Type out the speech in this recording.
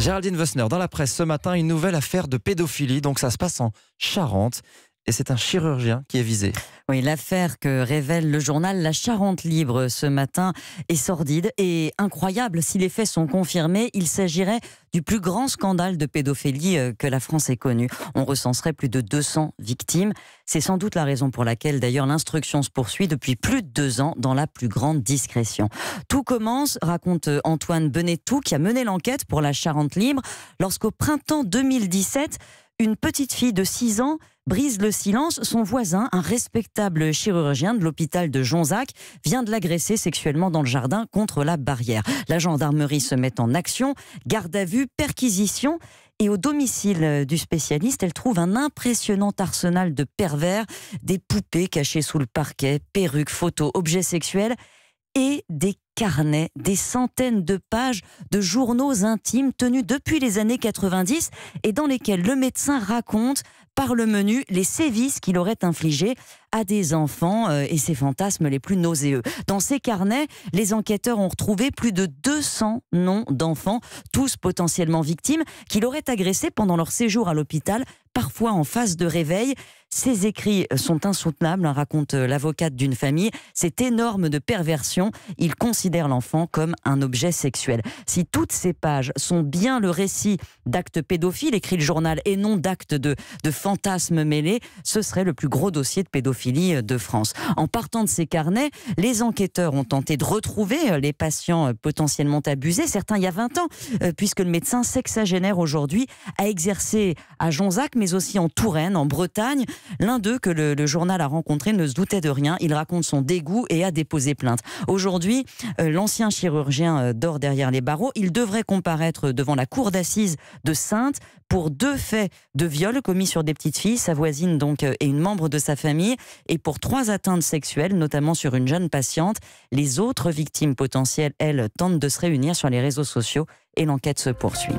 Géraldine Wessner, dans la presse ce matin, une nouvelle affaire de pédophilie. Donc ça se passe en Charente et c'est un chirurgien qui est visé. Oui, l'affaire que révèle le journal La Charente Libre ce matin est sordide et incroyable. Si les faits sont confirmés, il s'agirait du plus grand scandale de pédophilie euh, que la France ait connu. On recenserait plus de 200 victimes. C'est sans doute la raison pour laquelle d'ailleurs l'instruction se poursuit depuis plus de deux ans dans la plus grande discrétion. Tout commence, raconte euh, Antoine Benetou, qui a mené l'enquête pour La Charente Libre, lorsqu'au printemps 2017, une petite fille de 6 ans brise le silence. Son voisin, un respectable chirurgien de l'hôpital de Jonzac, vient de l'agresser sexuellement dans le jardin contre la barrière. La gendarmerie se met en action, garde à vue, perquisition. Et au domicile du spécialiste, elle trouve un impressionnant arsenal de pervers, des poupées cachées sous le parquet, perruques, photos, objets sexuels et des carnet des centaines de pages de journaux intimes tenus depuis les années 90 et dans lesquels le médecin raconte par le menu les sévices qu'il aurait infligés à des enfants euh, et ses fantasmes les plus nauséeux. Dans ces carnets, les enquêteurs ont retrouvé plus de 200 noms d'enfants, tous potentiellement victimes, qu'il aurait agressés pendant leur séjour à l'hôpital, parfois en phase de réveil. « Ces écrits sont insoutenables, hein, raconte euh, l'avocate d'une famille. C'est énorme de perversion. Il considère l'enfant comme un objet sexuel. Si toutes ces pages sont bien le récit d'actes pédophiles, écrit le journal, et non d'actes de, de fantasmes mêlés, ce serait le plus gros dossier de pédophilie euh, de France. En partant de ces carnets, les enquêteurs ont tenté de retrouver euh, les patients potentiellement abusés, certains il y a 20 ans, puisque le médecin sexagénaire aujourd'hui a exercé à Jonzac, mais aussi en Touraine, en Bretagne. L'un d'eux, que le, journal a rencontré, ne se doutait de rien. Il raconte son dégoût et a déposé plainte. Aujourd'hui, euh, l'ancien chirurgien euh, dort derrière les barreaux. Il devrait comparaître devant la cour d'assises de Sainte pour deux faits de viol commis sur des petites filles, sa voisine donc euh, et une membre de sa famille, et pour trois atteintes sexuelles, notamment sur une jeune patiente. Les autres victimes potentielles, elles, tentent de se réunir sur les réseaux sociaux et l'enquête se poursuit.